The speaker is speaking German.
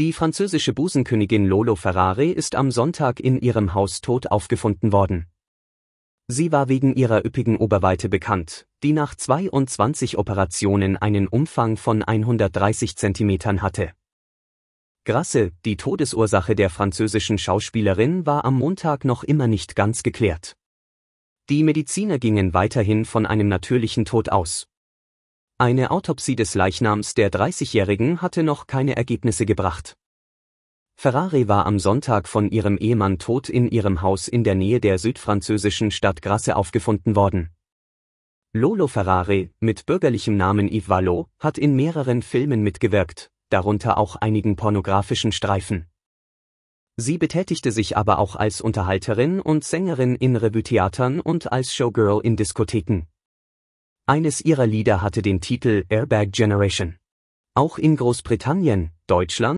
Die französische Busenkönigin Lolo Ferrari ist am Sonntag in ihrem Haus tot aufgefunden worden. Sie war wegen ihrer üppigen Oberweite bekannt, die nach 22 Operationen einen Umfang von 130 Zentimetern hatte. Grasse, die Todesursache der französischen Schauspielerin, war am Montag noch immer nicht ganz geklärt. Die Mediziner gingen weiterhin von einem natürlichen Tod aus. Eine Autopsie des Leichnams der 30-Jährigen hatte noch keine Ergebnisse gebracht. Ferrari war am Sonntag von ihrem Ehemann tot in ihrem Haus in der Nähe der südfranzösischen Stadt Grasse aufgefunden worden. Lolo Ferrari, mit bürgerlichem Namen Yves Valo, hat in mehreren Filmen mitgewirkt, darunter auch einigen pornografischen Streifen. Sie betätigte sich aber auch als Unterhalterin und Sängerin in Revue-Theatern und als Showgirl in Diskotheken. Eines ihrer Lieder hatte den Titel Airbag Generation. Auch in Großbritannien, Deutschland